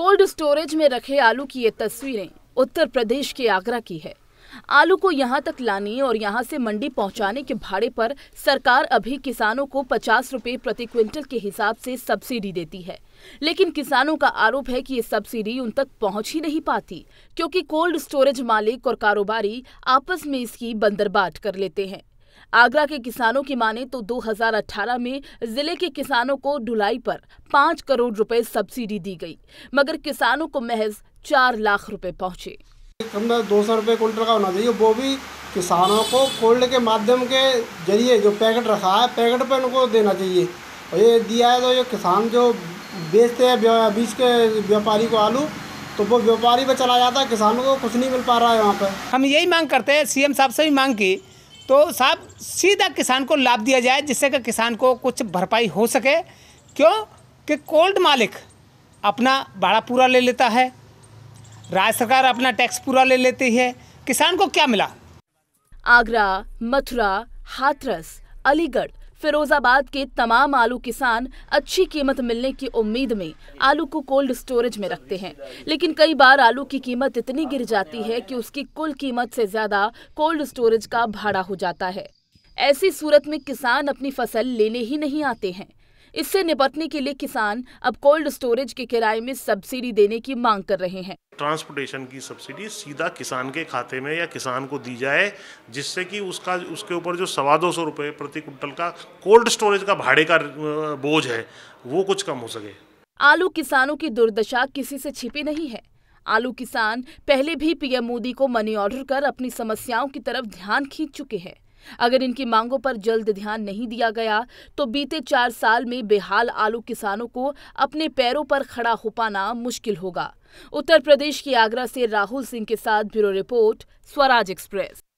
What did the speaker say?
cold storage में रखे आलू की ये तस्वीरें उत्तर प्रदेश के आगरा की है आलू को यहाँ तक लाने और यहाँ से मंडी पहुँचाने के भाड़े पर सरकार अभी किसानों को पचास रूपए प्रति क्विंटल के हिसाब से सब्सिडी देती है लेकिन किसानों का आरोप है कि ये सब्सिडी उन तक पहुँच ही नहीं पाती क्योंकि कोल्ड स्टोरेज मालिक और कारोबारी आपस में इसकी बंदरबाट कर लेते हैं आगरा के किसानों की माने तो 2018 में जिले के किसानों को ढुलाई पर पांच करोड़ रुपए सब्सिडी दी गई मगर किसानों को महज चार लाख रुपए पहुंचे दो सौ रुपए कुंटल का होना चाहिए वो भी किसानों को कोल्ड के माध्यम के जरिए जो पैकेट रखा है पैकेट पे उनको देना चाहिए और ये दिया है तो ये किसान जो बेचते हैं बीच के व्यापारी को आलू तो वो व्यापारी पे चला जाता है किसानों को कुछ नहीं मिल पा रहा है वहाँ पर हम यही मांग करते हैं सीएम साहब से भी मांग की तो साहब सीधा किसान को लाभ दिया जाए जिससे कि किसान को कुछ भरपाई हो सके क्यों कि कोल्ड मालिक अपना भाड़ा पूरा ले लेता है राज्य सरकार अपना टैक्स पूरा ले लेती है किसान को क्या मिला आगरा मथुरा हाथरस अलीगढ़ फिरोजाबाद के तमाम आलू किसान अच्छी कीमत मिलने की उम्मीद में आलू को कोल्ड स्टोरेज में रखते हैं लेकिन कई बार आलू की कीमत इतनी गिर जाती है कि उसकी कुल कीमत से ज्यादा कोल्ड स्टोरेज का भाड़ा हो जाता है ऐसी सूरत में किसान अपनी फसल लेने ही नहीं आते हैं इससे निपटने के लिए किसान अब कोल्ड स्टोरेज के किराए में सब्सिडी देने की मांग कर रहे हैं ट्रांसपोर्टेशन की सब्सिडी सीधा किसान के खाते में या किसान को दी जाए जिससे कि उसका उसके ऊपर जो सवा दो सौ रुपये प्रति कुंटल का कोल्ड स्टोरेज का भाड़े का बोझ है वो कुछ कम हो सके आलू किसानों की दुर्दशा किसी से छिपी नहीं है आलू किसान पहले भी पीएम मोदी को मनी ऑर्डर कर अपनी समस्याओं की तरफ ध्यान खींच चुके हैं अगर इनकी मांगों पर जल्द ध्यान नहीं दिया गया तो बीते चार साल में बेहाल आलू किसानों को अपने पैरों पर खड़ा हो पाना मुश्किल होगा उत्तर प्रदेश के आगरा से राहुल सिंह के साथ ब्यूरो रिपोर्ट स्वराज एक्सप्रेस